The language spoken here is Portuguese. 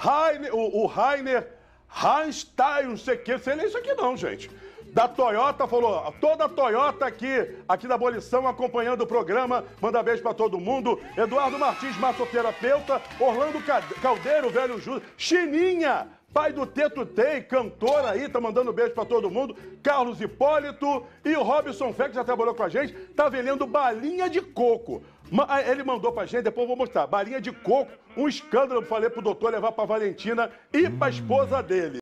Heine, o, o Heiner Einstein, não sei o que, sei nem isso aqui não, gente. Da Toyota falou, toda a Toyota aqui, aqui da Abolição, acompanhando o programa, manda beijo para todo mundo. Eduardo Martins, massoterapeuta, Orlando Caldeiro, velho Júlio, Chininha, pai do Teto Tei, cantor aí, tá mandando beijo para todo mundo. Carlos Hipólito e o Robson Fé, que já trabalhou com a gente, tá vendendo balinha de coco. Ele mandou pra gente, depois eu vou mostrar. Balinha de coco, um escândalo, falei pro doutor levar pra Valentina e pra hum. esposa dele.